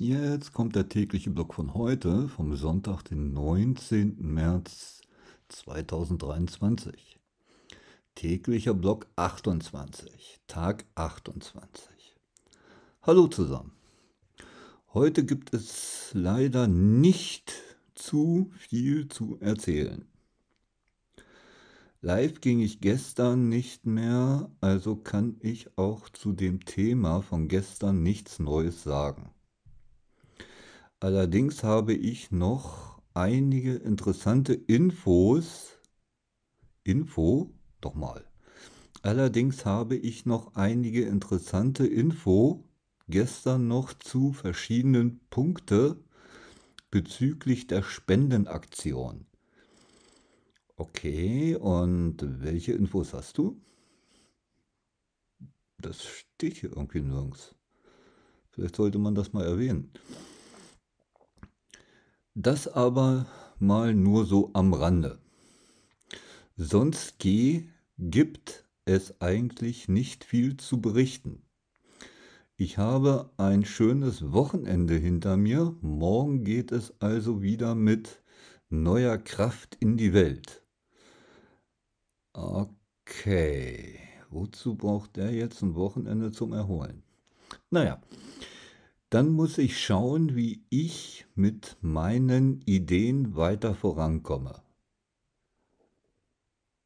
Jetzt kommt der tägliche Blog von heute, vom Sonntag, den 19. März 2023. Täglicher Blog 28, Tag 28. Hallo zusammen. Heute gibt es leider nicht zu viel zu erzählen. Live ging ich gestern nicht mehr, also kann ich auch zu dem Thema von gestern nichts Neues sagen. Allerdings habe ich noch einige interessante Infos. Info? Doch mal. Allerdings habe ich noch einige interessante Info gestern noch zu verschiedenen Punkten bezüglich der Spendenaktion. Okay, und welche Infos hast du? Das steht hier irgendwie nirgends. Vielleicht sollte man das mal erwähnen. Das aber mal nur so am Rande. Sonst G gibt es eigentlich nicht viel zu berichten. Ich habe ein schönes Wochenende hinter mir. Morgen geht es also wieder mit neuer Kraft in die Welt. Okay, wozu braucht der jetzt ein Wochenende zum Erholen? Naja, dann muss ich schauen, wie ich mit meinen Ideen weiter vorankomme.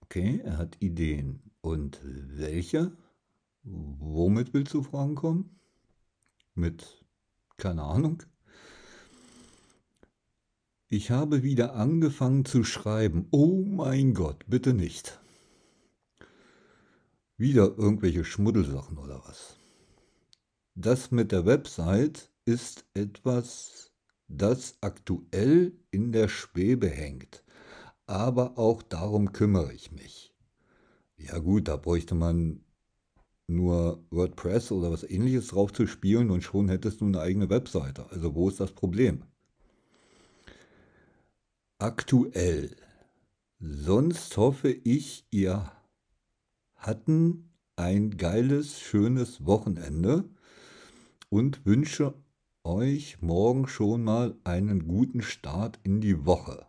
Okay, er hat Ideen. Und welche? Womit willst du vorankommen? Mit, keine Ahnung. Ich habe wieder angefangen zu schreiben. Oh mein Gott, bitte nicht. Wieder irgendwelche Schmuddelsachen oder was? das mit der Website ist etwas, das aktuell in der Schwebe hängt. Aber auch darum kümmere ich mich. Ja gut, da bräuchte man nur WordPress oder was ähnliches drauf zu spielen und schon hättest du eine eigene Webseite. Also wo ist das Problem? Aktuell. Sonst hoffe ich, ihr hatten ein geiles, schönes Wochenende und wünsche euch morgen schon mal einen guten Start in die Woche.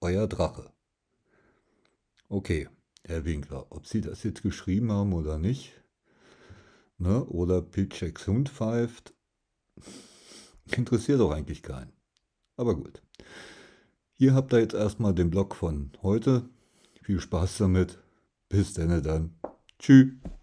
Euer Drache. Okay, Herr Winkler, ob Sie das jetzt geschrieben haben oder nicht, ne, oder Pilcheks Hund pfeift, interessiert doch eigentlich keinen. Aber gut. Ihr habt da jetzt erstmal den Blog von heute. Viel Spaß damit. Bis dann dann. Tschüss.